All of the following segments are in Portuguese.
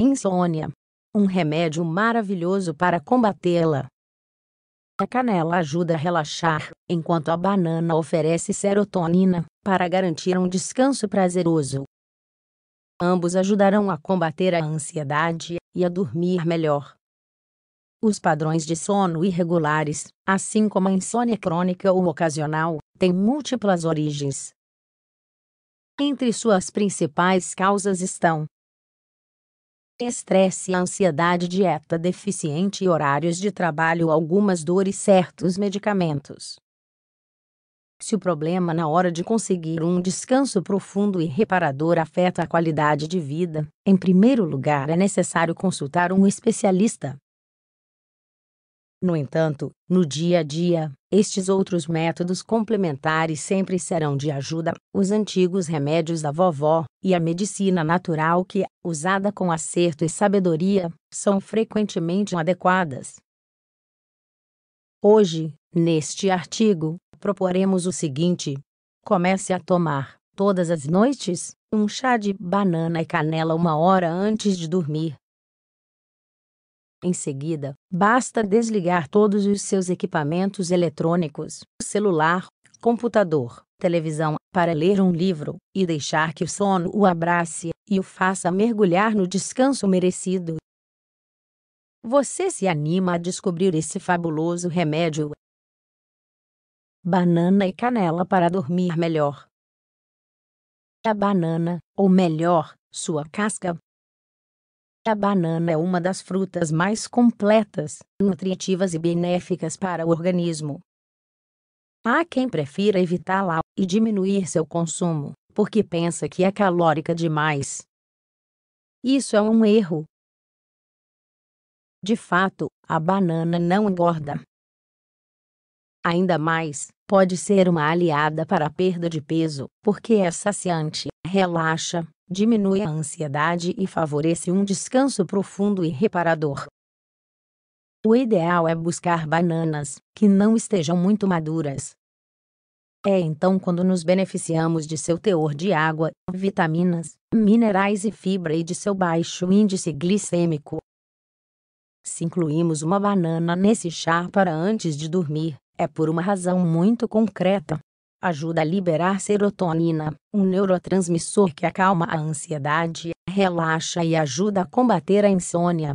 Insônia. Um remédio maravilhoso para combatê-la. A canela ajuda a relaxar, enquanto a banana oferece serotonina, para garantir um descanso prazeroso. Ambos ajudarão a combater a ansiedade e a dormir melhor. Os padrões de sono irregulares, assim como a insônia crônica ou ocasional, têm múltiplas origens. Entre suas principais causas estão estresse, ansiedade, dieta deficiente e horários de trabalho, algumas dores, certos medicamentos. Se o problema na hora de conseguir um descanso profundo e reparador afeta a qualidade de vida, em primeiro lugar é necessário consultar um especialista. No entanto, no dia a dia, estes outros métodos complementares sempre serão de ajuda, os antigos remédios da vovó e a medicina natural que, usada com acerto e sabedoria, são frequentemente adequadas. Hoje, neste artigo, proporemos o seguinte: comece a tomar, todas as noites, um chá de banana e canela uma hora antes de dormir. Em seguida, basta desligar todos os seus equipamentos eletrônicos, celular, computador, televisão, para ler um livro e deixar que o sono o abrace e o faça mergulhar no descanso merecido. Você se anima a descobrir esse fabuloso remédio? Banana e canela para dormir melhor. A banana, ou melhor, sua casca, a banana é uma das frutas mais completas, nutritivas e benéficas para o organismo. Há quem prefira evitá-la e diminuir seu consumo, porque pensa que é calórica demais. Isso é um erro. De fato, a banana não engorda. Ainda mais, pode ser uma aliada para a perda de peso, porque é saciante relaxa, diminui a ansiedade e favorece um descanso profundo e reparador. O ideal é buscar bananas que não estejam muito maduras. É então quando nos beneficiamos de seu teor de água, vitaminas, minerais e fibra e de seu baixo índice glicêmico. Se incluímos uma banana nesse chá para antes de dormir, é por uma razão muito concreta ajuda a liberar serotonina, um neurotransmissor que acalma a ansiedade, relaxa e ajuda a combater a insônia.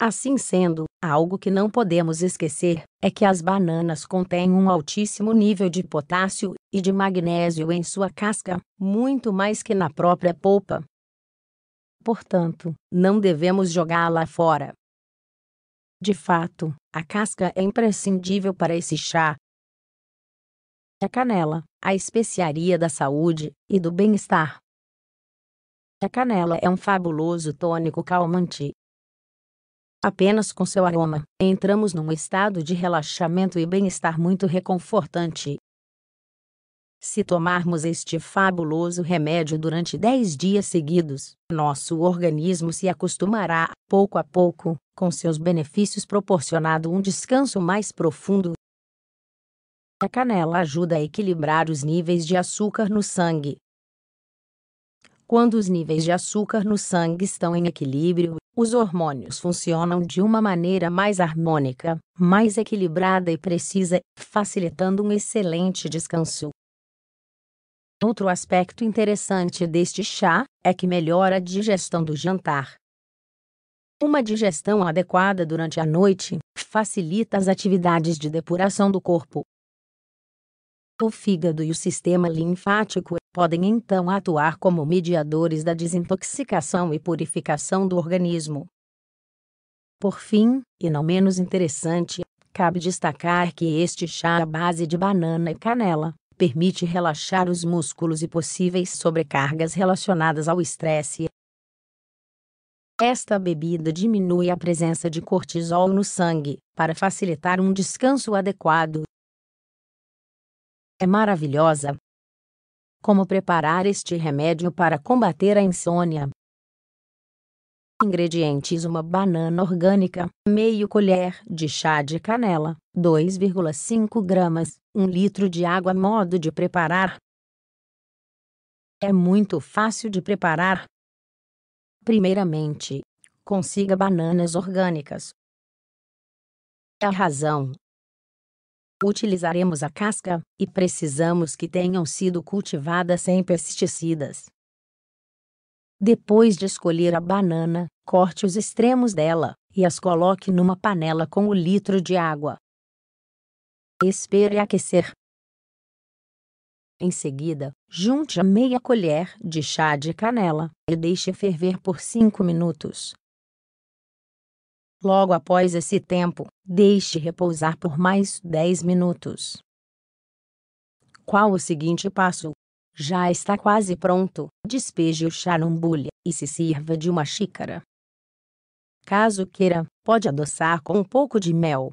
Assim sendo, algo que não podemos esquecer é que as bananas contêm um altíssimo nível de potássio e de magnésio em sua casca, muito mais que na própria polpa. Portanto, não devemos jogá-la fora. De fato, a casca é imprescindível para esse chá, a canela, a especiaria da saúde e do bem-estar. A canela é um fabuloso tônico calmante. Apenas com seu aroma, entramos num estado de relaxamento e bem-estar muito reconfortante. Se tomarmos este fabuloso remédio durante 10 dias seguidos, nosso organismo se acostumará, pouco a pouco, com seus benefícios proporcionando um descanso mais profundo a canela ajuda a equilibrar os níveis de açúcar no sangue. Quando os níveis de açúcar no sangue estão em equilíbrio, os hormônios funcionam de uma maneira mais harmônica, mais equilibrada e precisa, facilitando um excelente descanso. Outro aspecto interessante deste chá é que melhora a digestão do jantar. Uma digestão adequada durante a noite facilita as atividades de depuração do corpo, o fígado e o sistema linfático podem então atuar como mediadores da desintoxicação e purificação do organismo. Por fim, e não menos interessante, cabe destacar que este chá à base de banana e canela permite relaxar os músculos e possíveis sobrecargas relacionadas ao estresse. Esta bebida diminui a presença de cortisol no sangue, para facilitar um descanso adequado é maravilhosa. Como preparar este remédio para combater a insônia? Ingredientes: uma banana orgânica, meio colher de chá de canela, 2,5 gramas, 1 litro de água. Modo de preparar: é muito fácil de preparar. Primeiramente, consiga bananas orgânicas. É a razão utilizaremos a casca, e precisamos que tenham sido cultivadas sem pesticidas. Depois de escolher a banana, corte os extremos dela e as coloque numa panela com o um litro de água. Espere aquecer. Em seguida, junte a meia colher de chá de canela e deixe ferver por 5 minutos. Logo após esse tempo, deixe repousar por mais 10 minutos. Qual o seguinte passo? Já está quase pronto. Despeje o chá num bule e se sirva de uma xícara. Caso queira, pode adoçar com um pouco de mel.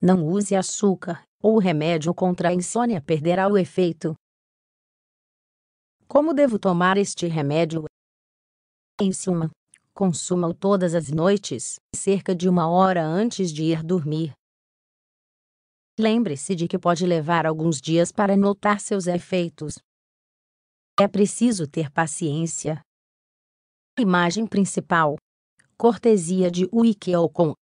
Não use açúcar, ou o remédio contra a insônia perderá o efeito. Como devo tomar este remédio? Em suma, Consuma-o todas as noites, cerca de uma hora antes de ir dormir. Lembre-se de que pode levar alguns dias para notar seus efeitos. É preciso ter paciência. Imagem principal. Cortesia de Wiki ou com